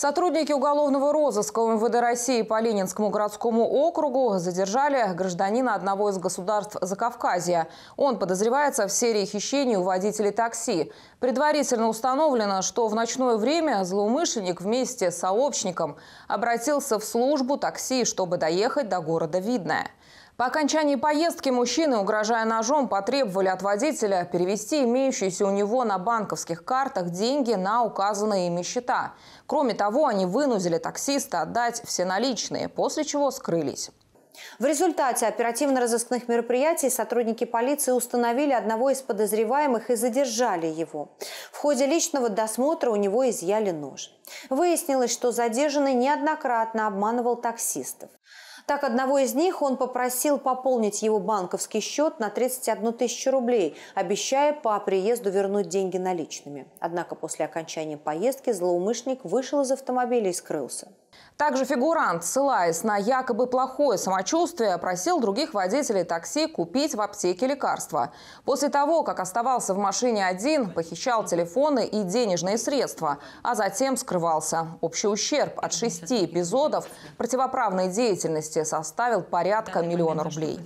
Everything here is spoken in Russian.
Сотрудники уголовного розыска МВД России по Ленинскому городскому округу задержали гражданина одного из государств Закавказья. Он подозревается в серии хищений у водителей такси. Предварительно установлено, что в ночное время злоумышленник вместе с сообщником обратился в службу такси, чтобы доехать до города Видное. По окончании поездки мужчины, угрожая ножом, потребовали от водителя перевести имеющиеся у него на банковских картах деньги на указанные ими счета. Кроме того, они вынудили таксиста отдать все наличные, после чего скрылись. В результате оперативно-розыскных мероприятий сотрудники полиции установили одного из подозреваемых и задержали его. В ходе личного досмотра у него изъяли нож. Выяснилось, что задержанный неоднократно обманывал таксистов. Так, одного из них он попросил пополнить его банковский счет на 31 тысячу рублей, обещая по приезду вернуть деньги наличными. Однако после окончания поездки злоумышленник вышел из автомобиля и скрылся. Также фигурант, ссылаясь на якобы плохое самочувствие, просил других водителей такси купить в аптеке лекарства. После того, как оставался в машине один, похищал телефоны и денежные средства, а затем скрывался. Общий ущерб от шести эпизодов противоправной деятельности составил порядка миллиона рублей.